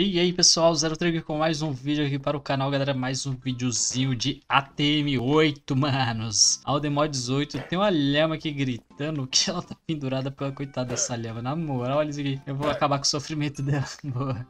E aí pessoal, Zero Trigger com mais um vídeo aqui para o canal, galera, mais um videozinho de ATM8, manos. Aldemó 18, tem uma lhama que grita que ela tá pendurada pela coitada dessa leva. Na moral, olha isso aqui. Eu vou é. acabar com o sofrimento dela. Boa.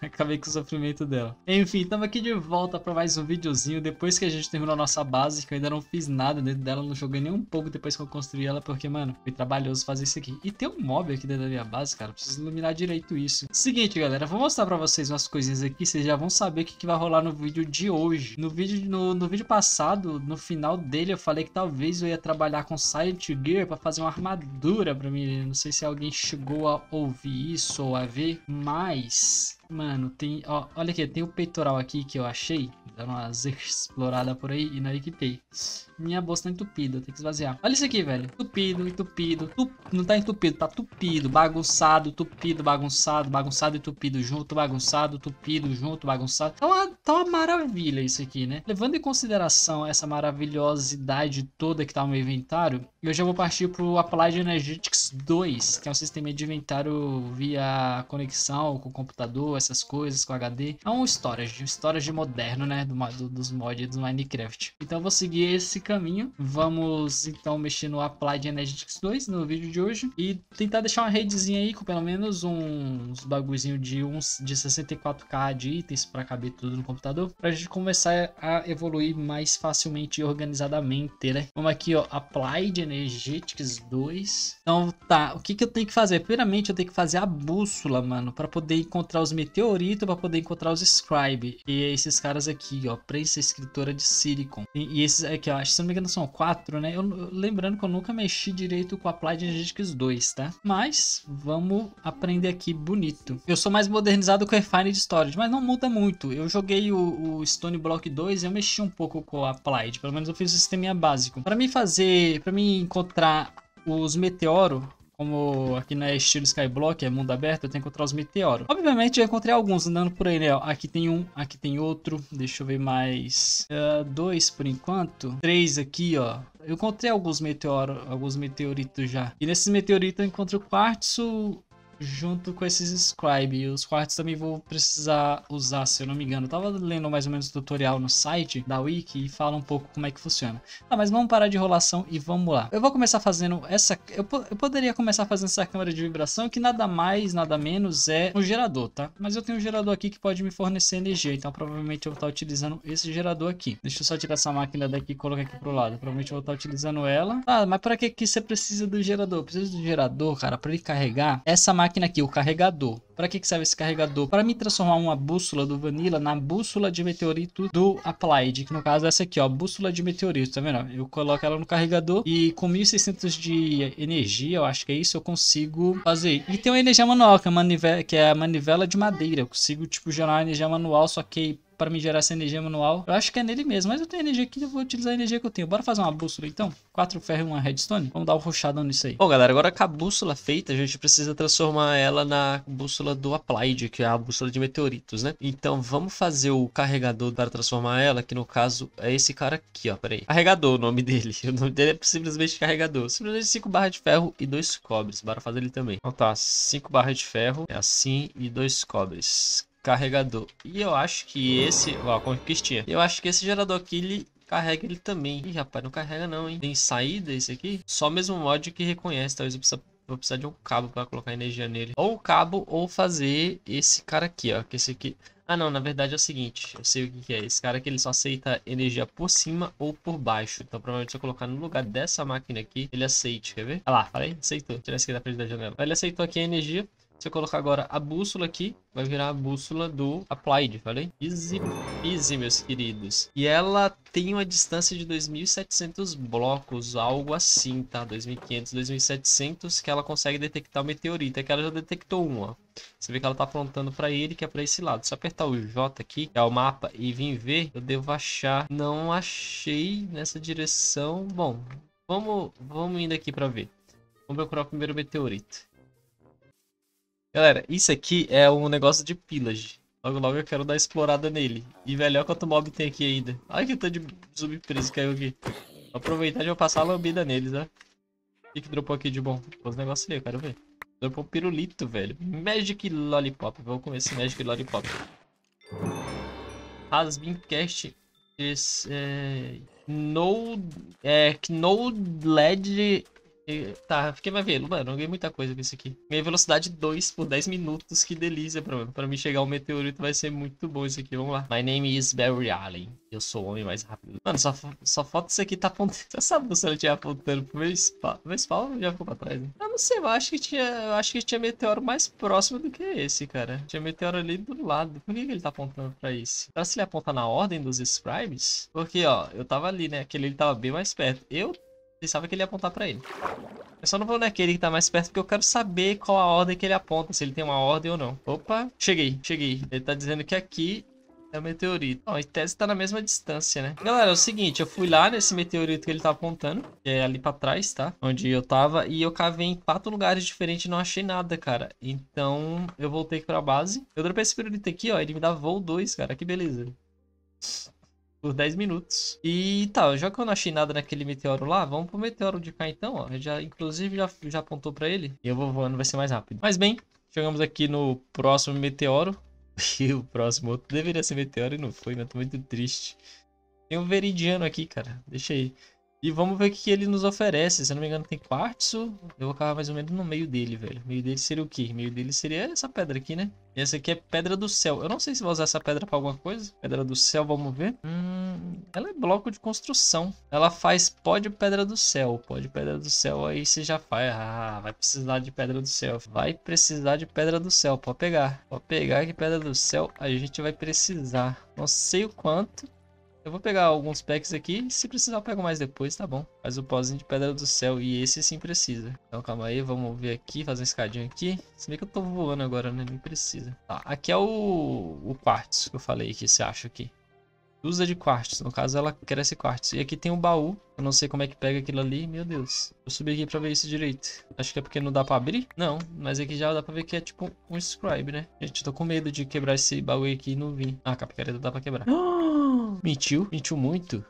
Acabei com o sofrimento dela. Enfim, estamos aqui de volta para mais um videozinho. Depois que a gente terminou a nossa base, que eu ainda não fiz nada dentro dela, não joguei nem um pouco depois que eu construí ela, porque, mano, foi trabalhoso fazer isso aqui. E tem um mob aqui dentro da minha base, cara. Preciso iluminar direito isso. Seguinte, galera, vou mostrar para vocês umas coisinhas aqui. Vocês já vão saber o que, que vai rolar no vídeo de hoje. No vídeo, no, no vídeo passado, no final dele, eu falei que talvez eu ia trabalhar com Silent Gear para fazer uma armadura para mim. Não sei se alguém chegou a ouvir isso ou a ver, mas Mano, tem. Ó, olha aqui, tem o peitoral aqui que eu achei. Dando umas exploradas por aí e não equipei. É Minha bolsa tá entupida, tem que esvaziar. Olha isso aqui, velho. Entupido, entupido. Não tá entupido, tá tupido. Bagunçado, tupido, bagunçado, bagunçado e tupido junto, bagunçado, tupido junto, bagunçado. Tá uma, tá uma maravilha isso aqui, né? Levando em consideração essa maravilhosidade toda que tá no meu inventário, eu já vou partir pro Applied Energetics 2, que é um sistema de inventário via conexão com o computador, essas coisas, com HD. É um storage, um storage moderno, né? Do, do, dos mods do Minecraft. Então eu vou seguir esse caminho. Vamos então mexer no Applied Energetics 2 no vídeo de hoje. E tentar deixar uma redezinha aí com pelo menos uns bagulhozinho de, uns, de 64k de itens para caber tudo no computador. Pra gente começar a evoluir mais facilmente e organizadamente, né? Vamos aqui, ó. Applied Energetics 2. Então tá, o que que eu tenho que fazer? Primeiramente eu tenho que fazer a bússola, mano. para poder encontrar os metais meteorito para poder encontrar os Scribe. E é esses caras aqui, ó, prensa escritora de Silicon. E, e esses aqui, ó, acho que se não me engano são quatro, né? Eu, lembrando que eu nunca mexi direito com a Applied Energetics 2, tá? Mas vamos aprender aqui bonito. Eu sou mais modernizado com a Refined Storage, mas não muda muito. Eu joguei o, o Stone Block 2 e eu mexi um pouco com a Applied. Pelo menos eu fiz o sistema básico. Para mim fazer, para mim encontrar os meteoros como aqui na estilo Skyblock, é mundo aberto, eu tenho que encontrar os meteoros. Obviamente eu encontrei alguns andando por aí, né? Aqui tem um, aqui tem outro, deixa eu ver mais... Uh, dois por enquanto, três aqui, ó. Eu encontrei alguns meteoros, alguns meteoritos já. E nesses meteoritos eu encontro quartzo, junto com esses scribe. E os quartos também vou precisar usar, se eu não me engano. Eu tava lendo mais ou menos o tutorial no site da wiki e fala um pouco como é que funciona. ah mas vamos parar de enrolação e vamos lá. Eu vou começar fazendo essa... Eu, eu poderia começar fazendo essa câmera de vibração, que nada mais, nada menos é um gerador, tá? Mas eu tenho um gerador aqui que pode me fornecer energia, então provavelmente eu vou estar utilizando esse gerador aqui. Deixa eu só tirar essa máquina daqui e colocar aqui pro lado. Provavelmente eu vou estar utilizando ela. Ah, mas pra que, que você precisa do gerador? precisa do gerador, cara, pra ele carregar essa máquina máquina aqui, o carregador. Para que, que serve esse carregador? Para me transformar uma bússola do Vanilla na bússola de meteorito do Applied, que no caso é essa aqui, ó, bússola de meteorito, tá vendo? Eu coloco ela no carregador e com 1600 de energia, eu acho que é isso, eu consigo fazer. E tem uma energia manual, que é, a manivela, que é a manivela de madeira, eu consigo, tipo, gerar uma energia manual, só que para me gerar essa energia manual. Eu acho que é nele mesmo, mas eu tenho energia aqui, eu vou utilizar a energia que eu tenho. Bora fazer uma bússola então? Quatro ferro e uma redstone? Vamos dar o um rochado nisso aí. Bom, galera, agora com a bússola feita, a gente precisa transformar ela na bússola do Applied, que é a bússola de meteoritos, né? Então vamos fazer o carregador para transformar ela, que no caso é esse cara aqui, ó. Pera aí. Carregador, o nome dele. O nome dele é simplesmente carregador. Simplesmente cinco barras de ferro e dois cobres. Bora fazer ele também. Então tá, cinco barras de ferro, é assim, e dois cobres carregador. E eu acho que esse... Ó, conquistinha. Eu acho que esse gerador aqui, ele carrega ele também. Ih, rapaz, não carrega não, hein? Tem saída esse aqui? Só mesmo mod que reconhece. Talvez eu precise, vou precisar de um cabo para colocar energia nele. Ou o cabo, ou fazer esse cara aqui, ó. Que esse aqui... Ah, não, na verdade é o seguinte, eu sei o que, que, é. Esse cara que ele só aceita energia por cima ou por baixo. Então, provavelmente, se eu colocar no lugar dessa máquina aqui, ele aceite, quer ver? Olha lá, falei, aceitou. Tirar esse aqui da frente da janela. Ele aceitou aqui a energia, se eu colocar agora a bússola aqui, vai virar a bússola do Applied, falei? Easy Easy, meus queridos. E ela tem uma distância de 2.700 blocos, algo assim, tá? 2.500, 2.700, que ela consegue detectar o meteorito. É que ela já detectou um, ó. Você vê que ela tá apontando pra ele, que é pra esse lado. Se eu apertar o J aqui, que é o mapa, e vir ver, eu devo achar. Não achei nessa direção. Bom, vamos, vamos indo aqui pra ver. Vamos procurar o primeiro meteorito. Galera, isso aqui é um negócio de pillage. Logo, logo eu quero dar explorada nele. E, velho, olha quanto mob tem aqui ainda. Olha que tanto de zumbi preso caiu aqui. Vou aproveitar e vou passar a lambida neles, né? O que, que dropou aqui de bom? Os negócios aí, eu quero ver. Dropou um pirulito, velho. Magic Lollipop. Vamos comer esse Magic Lollipop. Hasbin Cast is, é, no, é, no LED e, tá, fiquei mais vendo, mano. Eu ganhei muita coisa com isso aqui. Ganhei velocidade 2 por 10 minutos. Que delícia, mano. Pra mim chegar o um meteorito vai ser muito bom isso aqui. Vamos lá. My name is Barry Allen. Eu sou o homem mais rápido. Mano, só, só falta isso aqui tá apontando. Essa moça ela tinha apontando pro meu spawn. Meu spawn já ficou pra trás, né? Eu não sei, eu acho que tinha. Eu acho que tinha meteoro mais próximo do que esse, cara. Tinha meteoro ali do lado. Por que, que ele tá apontando pra esse? Será se ele aponta na ordem dos scribes? Porque, ó, eu tava ali, né? Aquele ele tava bem mais perto. Eu pensava que ele ia apontar pra ele. Eu só não vou naquele que tá mais perto, porque eu quero saber qual a ordem que ele aponta, se ele tem uma ordem ou não. Opa, cheguei, cheguei. Ele tá dizendo que aqui é o meteorito. Ó, em tese tá na mesma distância, né? Galera, é o seguinte, eu fui lá nesse meteorito que ele tá apontando, que é ali pra trás, tá? Onde eu tava, e eu cavei em quatro lugares diferentes e não achei nada, cara. Então, eu voltei aqui pra base. Eu dropei esse pirulito aqui, ó, ele me dá voo 2, cara, que beleza por 10 minutos. E tá, já que eu não achei nada naquele meteoro lá, vamos pro meteoro de cá então, ó. já, inclusive, já, já apontou pra ele. E eu vou voando, vai ser mais rápido. Mas bem, chegamos aqui no próximo meteoro. E o próximo outro deveria ser meteoro e não foi, né? tô muito triste. Tem um veridiano aqui, cara. Deixa aí. E vamos ver o que ele nos oferece. Se eu não me engano, tem quartzo. Eu vou cavar mais ou menos no meio dele, velho. meio dele seria o quê? meio dele seria essa pedra aqui, né? E essa aqui é pedra do céu. Eu não sei se vou usar essa pedra pra alguma coisa. Pedra do céu, vamos ver. Hum, ela é bloco de construção. Ela faz pó de pedra do céu. Pó de pedra do céu aí você já faz. Ah, vai precisar de pedra do céu. Vai precisar de pedra do céu. Pode pegar. Pode pegar que pedra do céu a gente vai precisar. Não sei o quanto, eu vou pegar alguns packs aqui. Se precisar, eu pego mais depois, tá bom. Mas o pozinho de pedra do céu. E esse sim precisa. Então calma aí, vamos ver aqui. Fazer um escadinha aqui. Se bem que eu tô voando agora, né? Nem precisa. Tá, aqui é o, o quartzo que eu falei que você acha aqui usa de quartos No caso, ela cresce quartos E aqui tem um baú. Eu não sei como é que pega aquilo ali. Meu Deus. Vou subir aqui pra ver isso direito. Acho que é porque não dá pra abrir. Não, mas aqui já dá pra ver que é tipo um scribe, né? Gente, tô com medo de quebrar esse baú aqui e não vir. Ah, a capicareta dá pra quebrar. Mentiu. Mentiu muito.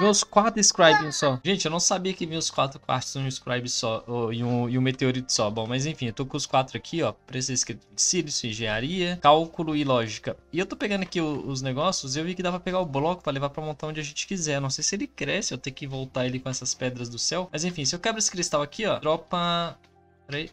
Vi os quatro scribes só. Gente, eu não sabia que vinha os quatro quartos um scribe só e, um, e um meteorito só. Bom, mas enfim, eu tô com os quatro aqui, ó. Precisa escrito Sirius, engenharia, cálculo e lógica. E eu tô pegando aqui o, os negócios eu vi que dá pra pegar o bloco pra levar pra montar onde a gente quiser. Não sei se ele cresce, eu tenho que voltar ele com essas pedras do céu. Mas enfim, se eu quebro esse cristal aqui, ó, dropa... Peraí.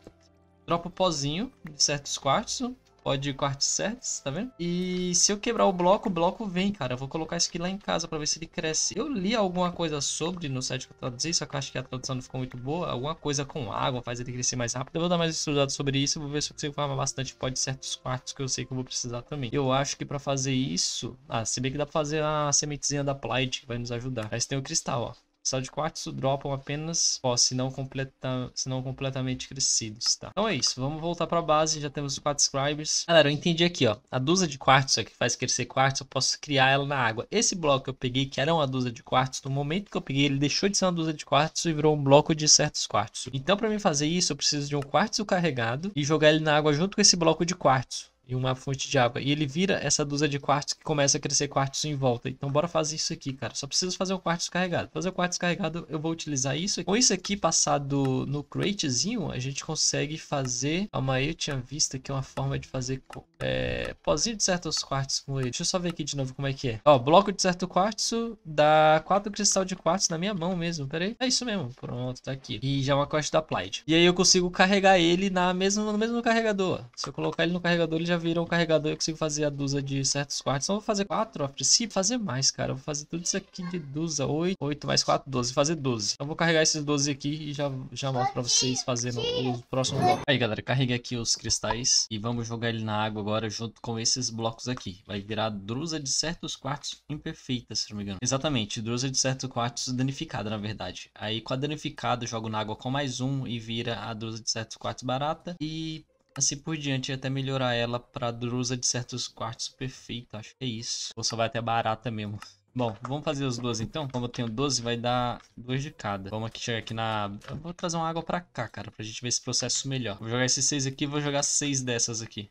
Dropa o pozinho de certos quartos. Pode quartos certos, tá vendo? E se eu quebrar o bloco, o bloco vem, cara. Eu vou colocar isso aqui lá em casa pra ver se ele cresce. Eu li alguma coisa sobre no site que eu traduzi, só que eu acho que a tradução não ficou muito boa. Alguma coisa com água faz ele crescer mais rápido. Eu vou dar mais estudado sobre isso, vou ver se eu consigo farmar bastante pó de certos quartos que eu sei que eu vou precisar também. Eu acho que pra fazer isso... Ah, se bem que dá pra fazer a sementezinha da Plight, que vai nos ajudar. Aí você tem o cristal, ó. Sal de quartzo dropam apenas ó, se não, completa, se não completamente crescidos, tá? Então é isso, vamos voltar para a base, já temos os quatro scribes. Galera, eu entendi aqui, ó. A dúzia de quartzo que faz crescer quartzo, eu posso criar ela na água. Esse bloco que eu peguei, que era uma dúzia de quartzo, no momento que eu peguei, ele deixou de ser uma dúzia de quartzo e virou um bloco de certos quartzo. Então, para mim fazer isso, eu preciso de um quartzo carregado e jogar ele na água junto com esse bloco de quartzo e uma fonte de água. E ele vira essa dúzia de quartos que começa a crescer quartos em volta. Então bora fazer isso aqui, cara. Só preciso fazer o quartzo carregado Fazer o quarto carregado, eu vou utilizar isso. Com isso aqui passado no cratezinho, a gente consegue fazer... Calma aí, eu tinha visto é uma forma de fazer é, pozinho de certos quartos com ele. Deixa eu só ver aqui de novo como é que é. Ó, bloco de certo quartzo dá quatro cristal de quartzo na minha mão mesmo. Pera aí. É isso mesmo. Pronto, tá aqui. E já é uma corte da plaid E aí eu consigo carregar ele na mesma, no mesmo carregador. Se eu colocar ele no carregador, ele já vira um carregador, eu consigo fazer a dúzia de certos quartos. Então vou fazer quatro a princípio, fazer mais, cara. Eu vou fazer tudo isso aqui de dúzia, oito, oito mais quatro, doze, fazer doze. Então vou carregar esses doze aqui e já, já mostro pra vocês fazendo o próximo bloco. Aí, galera, carreguei aqui os cristais e vamos jogar ele na água agora junto com esses blocos aqui. Vai virar drusa de certos quartos imperfeita, se não me engano. Exatamente, drusa de certos quartos danificada, na verdade. Aí com a danificada jogo na água com mais um e vira a drusa de certos quartos barata e assim por diante, até melhorar ela pra drusa de certos quartos perfeita. Acho que é isso. Ou só vai até barata mesmo. Bom, vamos fazer os duas então. Como eu tenho 12, vai dar duas de cada. Vamos aqui chegar aqui na... Eu vou trazer uma água pra cá, cara, pra gente ver esse processo melhor. Vou jogar esses seis aqui vou jogar seis dessas aqui.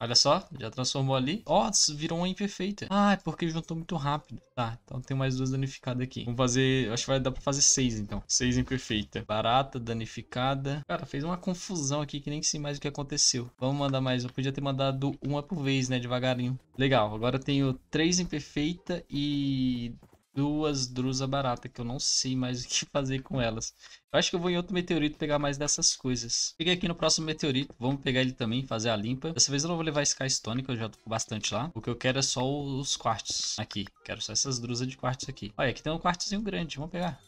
Olha só, já transformou ali. Ó, oh, virou uma imperfeita. Ah, é porque juntou muito rápido. Tá, então tem mais duas danificadas aqui. Vamos fazer... Acho que vai dar pra fazer seis, então. Seis imperfeita. Barata, danificada. Cara, fez uma confusão aqui que nem sei mais o que aconteceu. Vamos mandar mais. Eu podia ter mandado uma por vez, né? Devagarinho. Legal, agora eu tenho três imperfeita e duas drusa barata que eu não sei mais o que fazer com elas. Eu acho que eu vou em outro meteorito pegar mais dessas coisas. Cheguei aqui no próximo meteorito, vamos pegar ele também, fazer a limpa. Dessa vez eu não vou levar Sky Stone, que eu já tô com bastante lá. O que eu quero é só os quartos aqui. Quero só essas drusas de quartos aqui. Olha, aqui tem um quartzinho grande, vamos pegar.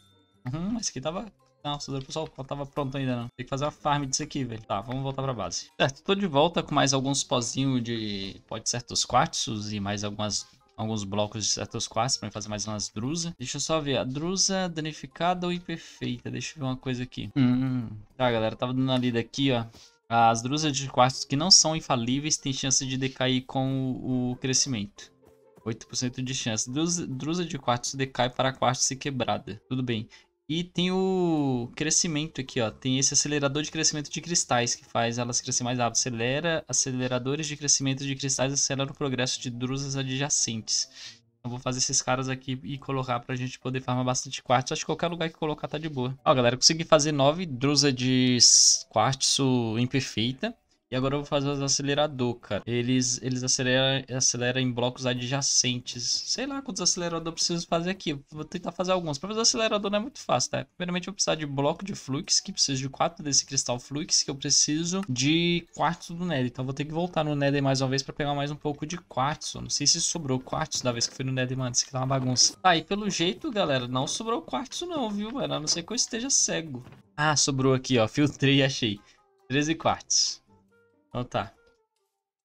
Uhum, esse aqui tava não, o pessoal não tava pronto ainda não. Tem que fazer uma farm disso aqui, velho. Tá, vamos voltar pra base. Certo, tô de volta com mais alguns pozinhos de... Pode ser certos quartzos e mais algumas alguns blocos de certos quartos para fazer mais umas drusa. Deixa eu só ver. A drusa é danificada ou imperfeita? Deixa eu ver uma coisa aqui. Hum, tá, galera. Tava dando uma lida aqui, ó. As drusas de quartos que não são infalíveis têm chance de decair com o, crescimento. 8% de chance. Drusa, drusa de quartos decai para quartos e quebrada. Tudo bem. E tem o crescimento aqui, ó. Tem esse acelerador de crescimento de cristais que faz elas crescer mais rápido. Acelera aceleradores de crescimento de cristais acelera o progresso de drusas adjacentes. Eu então, vou fazer esses caras aqui e colocar pra gente poder farmar bastante quartzo. Acho que qualquer lugar que colocar tá de boa. Ó, galera, consegui fazer nove drusa de quartzo imperfeita. E agora eu vou fazer os acelerador, cara. Eles, eles aceleram, aceleram em blocos adjacentes. Sei lá quantos acelerador eu preciso fazer aqui. Vou tentar fazer alguns. Para fazer acelerador não é muito fácil, tá? Primeiramente eu vou precisar de bloco de flux, que preciso de quatro desse cristal flux, que eu preciso de quartzo do Nether. Então eu vou ter que voltar no Nether mais uma vez para pegar mais um pouco de quartzo. Não sei se sobrou quartzo da vez que fui no Nether, mano. Isso aqui tá uma bagunça. Tá, e pelo jeito, galera, não sobrou quartzo não, viu, mano? A não ser que eu esteja cego. Ah, sobrou aqui, ó. Filtrei e achei. 13 quartos. Então tá.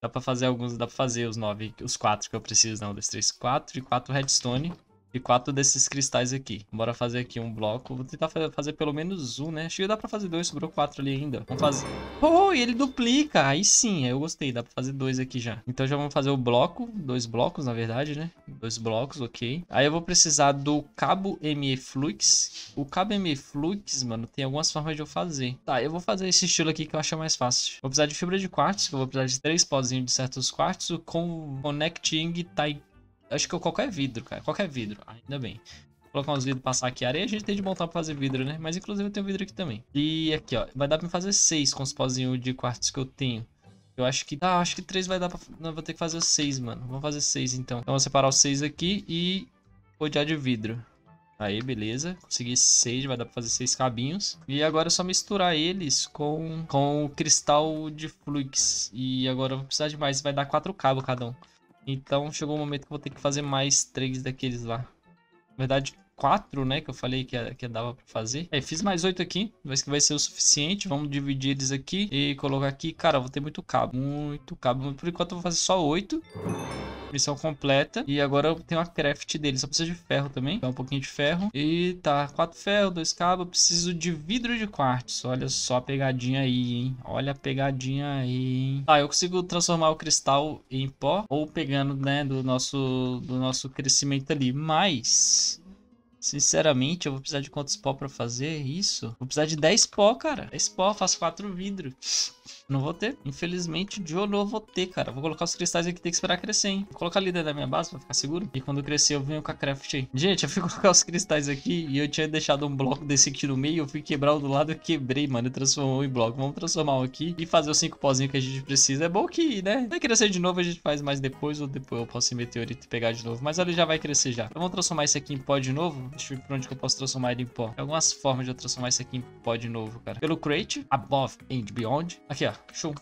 Dá pra fazer alguns, dá pra fazer os nove, os quatro que eu preciso. Não, dois, três, quatro e quatro redstone de quatro desses cristais aqui. Bora fazer aqui um bloco. Vou tentar fazer pelo menos um, né? Acho que dá pra fazer dois, sobrou quatro ali ainda. Vamos fazer... Oh, e ele duplica! Aí sim, eu gostei. Dá pra fazer dois aqui já. Então já vamos fazer o bloco. Dois blocos, na verdade, né? Dois blocos, ok. Aí eu vou precisar do cabo ME Flux. O cabo ME Flux, mano, tem algumas formas de eu fazer. Tá, eu vou fazer esse estilo aqui que eu acho mais fácil. Vou precisar de fibra de quartzo, que eu vou precisar de três pozinhos de certos quartos. com Connecting Type Acho que qualquer vidro, cara. Qualquer vidro, ainda bem. Vou colocar uns vidros, passar aqui areia. A gente tem de montar pra fazer vidro, né? Mas inclusive eu tenho vidro aqui também. E aqui, ó. Vai dar pra fazer seis com os pozinhos de quartos que eu tenho. Eu acho que... Ah, acho que três vai dar pra... Não, vou ter que fazer seis, mano. Vamos fazer seis, então. Então, vou separar os seis aqui e... podiar de vidro. Aí, beleza. Consegui seis, vai dar pra fazer seis cabinhos. E agora é só misturar eles com, com o cristal de flux. E agora eu vou precisar de mais, vai dar quatro cabos cada um. Então chegou o momento que eu vou ter que fazer mais três daqueles lá. Na verdade, quatro, né? Que eu falei que, que dava pra fazer. Aí, é, fiz mais oito aqui. Mas que vai ser o suficiente. Vamos dividir eles aqui e colocar aqui. Cara, vou ter muito cabo. Muito cabo. Por enquanto, eu vou fazer só oito missão completa. E agora eu tenho a craft dele. Só preciso de ferro também. Então, um pouquinho de ferro. E tá, quatro ferro, dois cabos. Preciso de vidro de quartzo. Olha só a pegadinha aí, hein? Olha a pegadinha aí, hein? Tá, eu consigo transformar o cristal em pó. Ou pegando, né, do nosso, do nosso crescimento ali. Mas... Sinceramente, eu vou precisar de quantos pó pra fazer isso? Vou precisar de 10 pó, cara. 10 pó, faço 4 vidros. Não vou ter. Infelizmente, de ouro eu vou ter, cara. Vou colocar os cristais aqui, tem que esperar crescer, hein? Vou colocar ali dentro da minha base pra ficar seguro. E quando crescer, eu venho com a craft aí. Gente, eu fui colocar os cristais aqui e eu tinha deixado um bloco desse aqui no meio. Eu fui quebrar o do lado, e quebrei, mano. E transformou em bloco. Vamos transformar um aqui e fazer os 5 pozinhos que a gente precisa. É bom que, né? Vai crescer de novo, a gente faz mais depois. Ou depois eu posso ir meteorito e pegar de novo. Mas ele já vai crescer já. Então, vamos transformar esse aqui em pó de novo. Deixa eu ver por onde que eu posso transformar ele em pó. Tem algumas formas de eu transformar isso aqui em pó de novo, cara. Pelo crate, above and beyond. Aqui, ó. Show.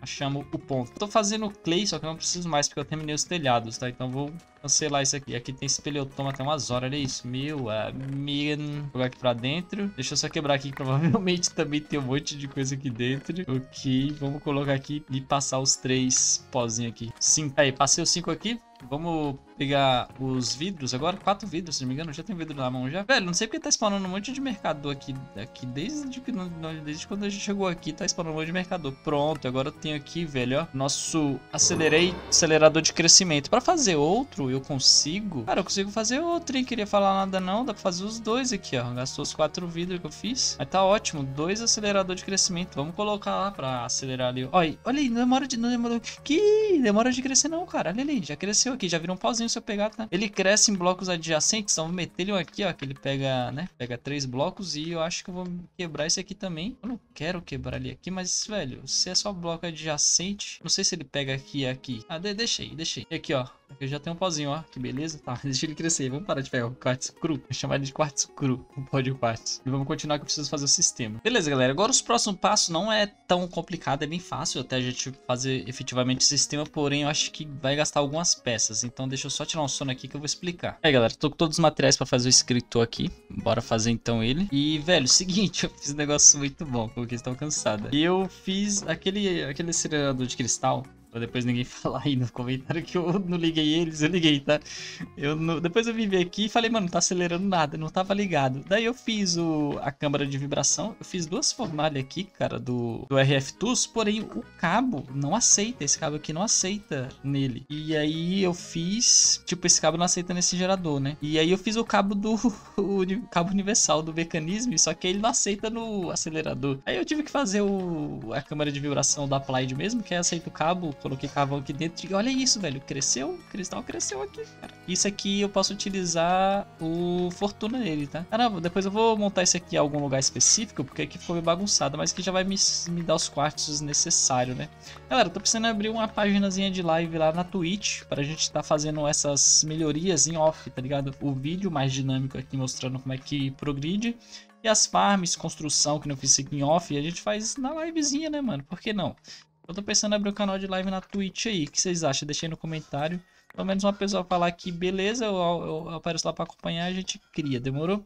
Achamos o ponto. Tô fazendo clay, só que eu não preciso mais, porque eu terminei os telhados, tá? Então vou cancelar então, isso aqui. E aqui tem esse peleotoma até umas horas, olha isso. Meu amigo. Vou jogar aqui pra dentro. Deixa eu só quebrar aqui, que provavelmente também tem um monte de coisa aqui dentro. Ok, vamos colocar aqui e passar os três pozinhos aqui. Cinco. Aí, passei os cinco aqui. Vamos pegar os vidros agora. Quatro vidros, se não me engano. Já tem vidro na mão já. Velho, não sei porque tá spawnando um monte de mercador aqui. aqui desde, desde quando a gente chegou aqui, tá spawnando um monte de mercador. Pronto, agora eu tenho aqui, velho, ó. Nosso acelerei, acelerador de crescimento. Pra fazer outro, eu consigo... Cara, eu consigo fazer outro, hein? Queria falar nada não. Dá pra fazer os dois aqui, ó. Gastou os quatro vidros que eu fiz. Mas tá ótimo. Dois acelerador de crescimento. Vamos colocar lá pra acelerar ali. Olha, olha aí, não demora de... Não demora Que demora de crescer não, cara. Olha ali, já cresceu aqui. Já virou um pauzinho se eu pegar, tá? Ele cresce em blocos adjacentes. Então vou meter ele aqui, ó. Que ele pega, né? Pega três blocos e eu acho que eu vou quebrar esse aqui também. Eu não quero quebrar ali aqui, mas, velho, se é só bloco adjacente... Não sei se ele pega aqui e aqui. Ah, de deixei, deixei. E aqui, ó. Aqui eu já tenho um pozinho, ó. Que beleza. Tá, deixa ele crescer. Vamos parar de pegar o quartzo cru. Vou chamar ele de quartzo cru. O pó de quartzo. E vamos continuar que eu preciso fazer o sistema. Beleza, galera. Agora os próximos passos não é tão complicado. É bem fácil até a gente fazer efetivamente o sistema. Porém, eu acho que vai gastar algumas peças. Então deixa eu só tirar um sono aqui que eu vou explicar. Aí, é, galera. Tô com todos os materiais pra fazer o escritor aqui. Bora fazer então ele. E, velho, seguinte. Eu fiz um negócio muito bom. Com estão cansada. E eu fiz aquele, aquele acelerador de cristal Pra depois ninguém falar aí nos comentários que eu não liguei eles, eu liguei, tá? Eu não... Depois eu vim ver aqui e falei, mano, não tá acelerando nada, não tava ligado. Daí eu fiz o... a câmara de vibração, eu fiz duas formalhas aqui, cara, do, do RF Tools, porém o cabo não aceita, esse cabo aqui não aceita nele. E aí eu fiz, tipo, esse cabo não aceita nesse gerador, né? E aí eu fiz o cabo do o cabo universal do mecanismo, só que ele não aceita no acelerador. Aí eu tive que fazer o... a câmara de vibração da Applied mesmo, que é aceita o cabo Coloquei carvão aqui dentro. E olha isso, velho. Cresceu. O cristal cresceu aqui, cara. Isso aqui eu posso utilizar o fortuna nele, tá? Caramba, ah, depois eu vou montar isso aqui em algum lugar específico, porque aqui ficou meio bagunçado, mas que já vai me, me dar os quartos necessários, né? Galera, eu tô precisando abrir uma paginazinha de live lá na Twitch, pra gente estar tá fazendo essas melhorias em off, tá ligado? O vídeo mais dinâmico aqui, mostrando como é que progride. E as farms, construção, que não fiz em off, a gente faz na livezinha, né, mano? Por que não? Eu tô pensando em abrir o um canal de live na Twitch aí. O que vocês acham? Deixei no comentário. Pelo menos uma pessoa falar que beleza, eu, eu, eu apareço lá pra acompanhar, a gente cria. Demorou?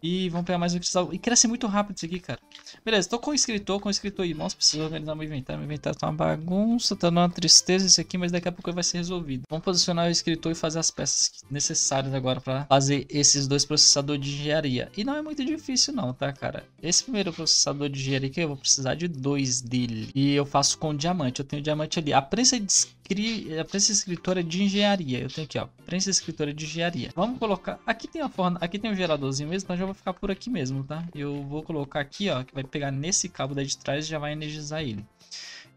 E vamos pegar mais um cristal. E cresce muito rápido isso aqui, cara. Beleza, tô com o escritor, com o escritor irmãos. Preciso organizar meu inventário. Meu inventário tá uma bagunça, tá dando uma tristeza isso aqui, mas daqui a pouco vai ser resolvido. Vamos posicionar o escritor e fazer as peças necessárias agora pra fazer esses dois processadores de engenharia. E não é muito difícil não, tá, cara? Esse primeiro processador de engenharia aqui, eu vou precisar de dois dele. E eu faço com diamante. Eu tenho diamante ali. A prensa de é a prensa escritora de engenharia. Eu tenho aqui, ó, prensa escritora de engenharia. Vamos colocar, aqui tem a forma aqui tem o um geradorzinho mesmo, então já vou ficar por aqui mesmo, tá? Eu vou colocar aqui, ó, que vai pegar nesse cabo da de trás e já vai energizar ele.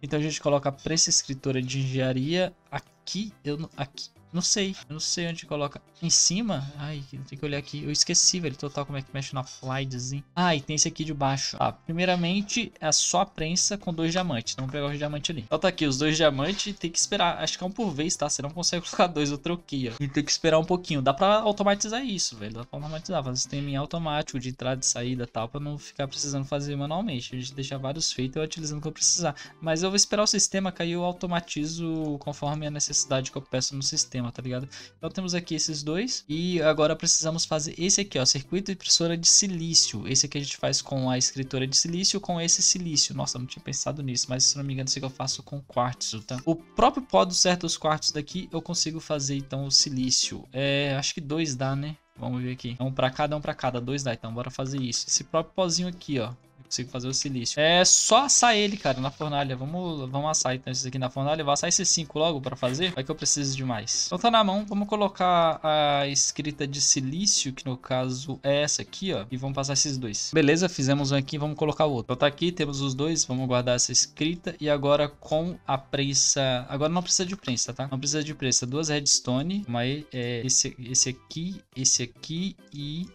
Então a gente coloca a prensa escritora de engenharia aqui, eu aqui, não sei, eu não sei onde coloca. Em cima? Ai, tem que olhar aqui. Eu esqueci, velho, total como é que mexe na slidezinho. Ah, e tem esse aqui de baixo. Tá, primeiramente é só a prensa com dois diamantes. Então vamos pegar os diamantes ali. Então tá aqui, os dois diamantes. Tem que esperar, acho que é um por vez, tá? Você não consegue colocar dois, eu troquei, ó. E tem que esperar um pouquinho. Dá pra automatizar isso, velho. Dá pra automatizar. Fazer sistema em automático de entrada e saída e tal, pra não ficar precisando fazer manualmente. A gente deixa vários feitos eu utilizando o que eu precisar. Mas eu vou esperar o sistema cair e eu automatizo conforme a necessidade que eu peço no sistema sistema, tá ligado? Então temos aqui esses dois e agora precisamos fazer esse aqui, ó, circuito de impressora de silício. Esse aqui a gente faz com a escritora de silício com esse silício. Nossa, não tinha pensado nisso, mas se não me engano, isso que eu faço com quartzo, tá? O próprio pó do certo dos quartos daqui eu consigo fazer então o silício. É, acho que dois dá, né? Vamos ver aqui. Um pra cada, um pra cada. Dois dá. Então, bora fazer isso. Esse próprio pozinho aqui, ó consigo fazer o silício. É só assar ele, cara, na fornalha. Vamos, vamos assar então esses aqui na fornalha. Eu vou assar esses cinco logo pra fazer. Vai que eu preciso de mais. Então tá na mão. Vamos colocar a escrita de silício, que no caso é essa aqui, ó. E vamos passar esses dois. Beleza, fizemos um aqui. Vamos colocar o outro. Então tá aqui, temos os dois. Vamos guardar essa escrita. E agora com a prensa... Agora não precisa de prensa, tá? Não precisa de prensa. Duas redstone. Uma aí, é esse, esse aqui, esse aqui e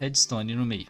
redstone no meio.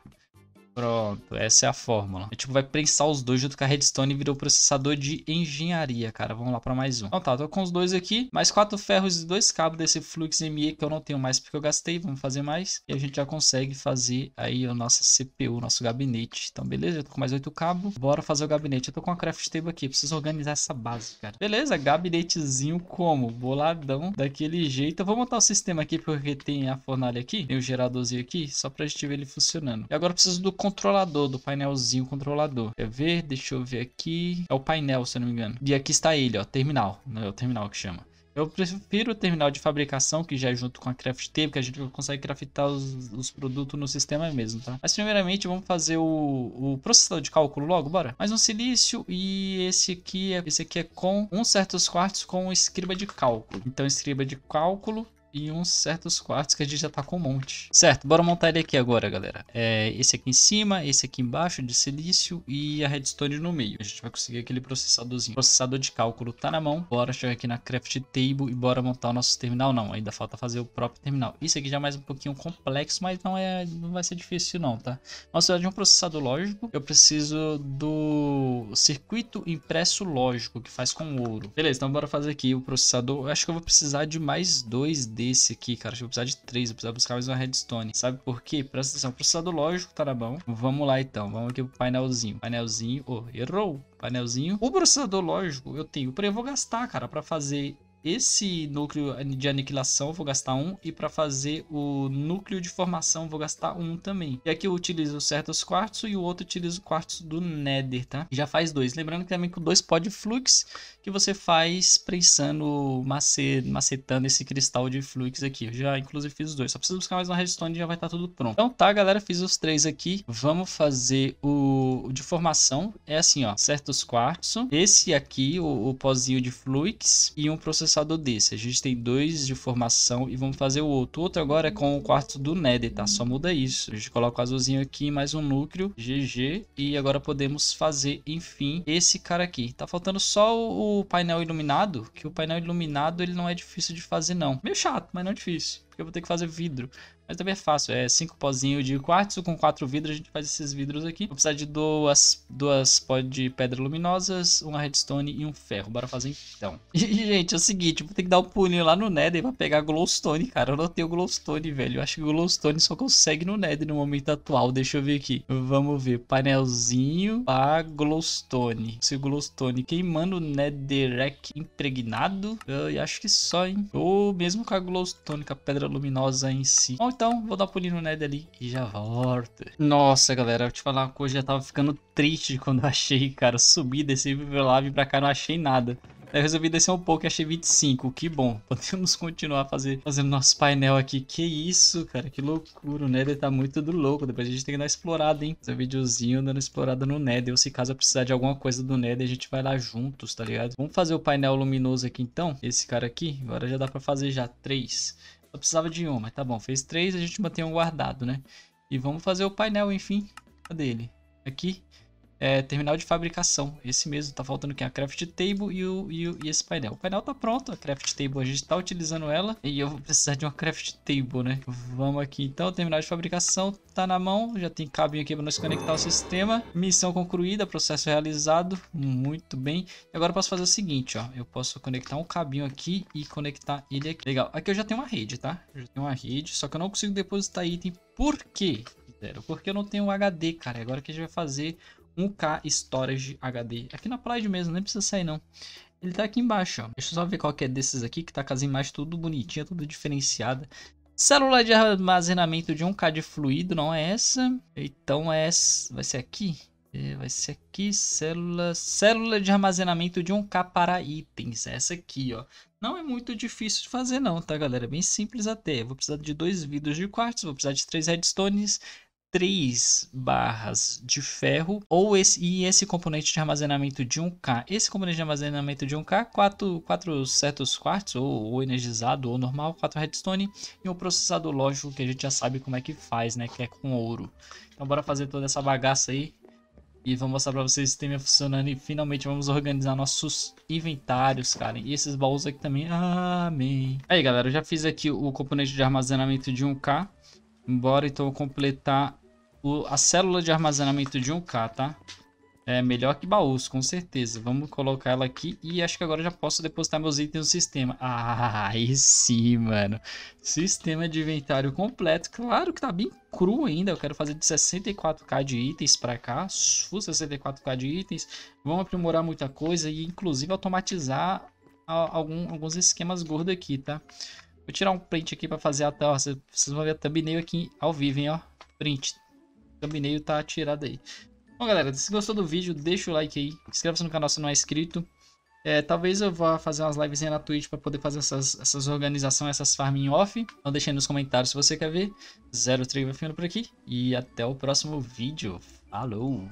Pronto, essa é a fórmula. É, tipo, vai prensar os dois junto com a redstone e virou processador de engenharia, cara. Vamos lá pra mais um. Então tá, tô com os dois aqui. Mais quatro ferros e dois cabos desse Flux ME que eu não tenho mais porque eu gastei. Vamos fazer mais. E a gente já consegue fazer aí a nossa CPU, nosso gabinete. Então, beleza? Eu tô com mais oito cabos. Bora fazer o gabinete. Eu tô com a craft table aqui. Preciso organizar essa base, cara. Beleza, gabinetezinho como? Boladão, daquele jeito. Eu vou montar o sistema aqui porque tem a fornalha aqui. Tem o geradorzinho aqui, só pra gente ver ele funcionando. E agora eu preciso do controlador, do painelzinho controlador. Quer ver? Deixa eu ver aqui. É o painel, se eu não me engano. E aqui está ele, ó, terminal. não É o terminal que chama. Eu prefiro o terminal de fabricação, que já é junto com a craft table, que a gente consegue craftar os, os produtos no sistema mesmo, tá? Mas primeiramente vamos fazer o, o, processador de cálculo logo, bora? Mais um silício e esse aqui é, esse aqui é com um certos quartos com escriba de cálculo. Então escriba de cálculo e uns certos quartos que a gente já tá com um monte. Certo, bora montar ele aqui agora, galera. É, esse aqui em cima, esse aqui embaixo de silício e a redstone no meio. A gente vai conseguir aquele processadorzinho. processador de cálculo tá na mão. Bora chegar aqui na craft table e bora montar o nosso terminal. Não, ainda falta fazer o próprio terminal. Isso aqui já é mais um pouquinho complexo, mas não, é, não vai ser difícil não, tá? Nossa, precisamos de um processador lógico. Eu preciso do circuito impresso lógico, que faz com ouro. Beleza, então bora fazer aqui o processador. Eu acho que eu vou precisar de mais dois desse aqui, cara. Acho que vou precisar de três. Eu precisar buscar mais uma redstone. Sabe por quê? Presta atenção. Processador lógico tá na Vamos lá, então. Vamos aqui pro painelzinho. Painelzinho. Oh, errou. Painelzinho. O processador lógico eu tenho. Porém, eu vou gastar, cara, pra fazer esse núcleo de aniquilação vou gastar um e para fazer o núcleo de formação vou gastar um também. E aqui eu utilizo certos quartos e o outro utilizo quartos do Nether, tá? Já faz dois. Lembrando que também com dois pó de flux que você faz prensando, macetando esse cristal de flux aqui. Eu já inclusive fiz os dois. Só preciso buscar mais uma redstone e já vai estar tá tudo pronto. Então tá, galera, fiz os três aqui. Vamos fazer o, de formação. É assim, ó, certos quartos. Esse aqui, o, o pozinho de flux e um processo processador desse. A gente tem dois de formação e vamos fazer o outro. O outro agora é com o quarto do Nether, tá? Só muda isso. A gente coloca o azulzinho aqui, mais um núcleo, GG. E agora podemos fazer, enfim, esse cara aqui. Tá faltando só o painel iluminado, que o painel iluminado ele não é difícil de fazer não. Meio chato, mas não é difícil porque eu vou ter que fazer vidro. Mas também é fácil, é cinco pozinhos de quartzo com quatro vidros, a gente faz esses vidros aqui. Vou precisar de duas, duas pó de pedra luminosas, uma redstone e um ferro. Bora fazer então. E, gente, é o seguinte, vou ter que dar um pulinho lá no Nether pra pegar glowstone, cara. Eu não tenho glowstone, velho. Eu acho que glowstone só consegue no Nether no momento atual. Deixa eu ver aqui. Vamos ver. Painelzinho pra glowstone. Se glowstone queimando netherrack impregnado. Eu acho que só, hein? Ou mesmo com a glowstone, com a pedra luminosa em si. Bom, então, vou dar um pulinho no Ned ali e já volto. Nossa, galera, eu te falar uma coisa, já tava ficando triste quando eu achei, cara. Subi, desci, lá, vim pra cá, não achei nada. Eu resolvi descer um pouco e achei 25. Que bom. Podemos continuar fazer, fazendo nosso painel aqui. Que isso, cara. Que loucura. O Nether tá muito do louco. Depois a gente tem que dar explorada, hein? Fazer videozinho dando explorada no Nether. Ou se caso eu precisar de alguma coisa do Nether, a gente vai lá juntos, tá ligado? Vamos fazer o painel luminoso aqui, então. Esse cara aqui. Agora já dá pra fazer já. Três precisava de uma, mas tá bom. Fez três, a gente mantém um guardado, né? E vamos fazer o painel, enfim. Cadê ele? Aqui é, terminal de fabricação. Esse mesmo, tá faltando aqui a craft table e, o, e, o, e, esse painel. O painel tá pronto, a craft table a gente tá utilizando ela e eu vou precisar de uma craft table, né? Vamos aqui então, terminal de fabricação tá na mão, já tem cabinho aqui para nós conectar o sistema. Missão concluída, processo realizado, muito bem. E agora eu posso fazer o seguinte, ó, eu posso conectar um cabinho aqui e conectar ele aqui. Legal, aqui eu já tenho uma rede, tá? Eu já tenho uma rede, só que eu não consigo depositar item, por quê? Porque eu não tenho um HD, cara. É agora que a gente vai fazer 1K Storage HD. Aqui na Pride mesmo, nem precisa sair não. Ele tá aqui embaixo, ó. Deixa eu só ver qual que é desses aqui, que tá com as imagens tudo bonitinha, tudo diferenciada. Célula de armazenamento de 1K de fluido, não é essa. Então é essa. Vai ser aqui? É, vai ser aqui, célula, célula de armazenamento de 1K para itens, é essa aqui, ó. Não é muito difícil de fazer não, tá, galera? É bem simples até. vou precisar de dois vidros de quartzo, vou precisar de três redstones, três barras de ferro ou esse, e esse componente de armazenamento de 1K. Esse componente de armazenamento de 1K, quatro, quatro certos quartos, ou, ou, energizado ou normal, quatro redstone e um processador lógico que a gente já sabe como é que faz, né? Que é com ouro. Então bora fazer toda essa bagaça aí e vou mostrar pra vocês o sistema funcionando e finalmente vamos organizar nossos inventários, cara. E esses baús aqui também, amém. Aí galera, eu já fiz aqui o componente de armazenamento de 1K. Bora então completar o, a célula de armazenamento de 1K, tá? É melhor que baús, com certeza. Vamos colocar ela aqui e acho que agora já posso depositar meus itens no sistema. Ah, aí sim, mano. Sistema de inventário completo. Claro que tá bem cru ainda. Eu quero fazer de 64k de itens para cá. Full 64k de itens. Vamos aprimorar muita coisa e inclusive automatizar algum, alguns esquemas gordos aqui, tá? Vou tirar um print aqui para fazer a tela. Vocês vão ver a thumbnail aqui ao vivo, hein, ó. Print thumbnail tá tirado aí. Bom, galera, se gostou do vídeo, deixa o like aí. Inscreva-se no canal se não é inscrito. É, talvez eu vá fazer umas lives na Twitch para poder fazer essas, essas organizações, essas farming off. Então deixa aí nos comentários se você quer ver. Zero Trigo vai ficando por aqui. E até o próximo vídeo. Falou!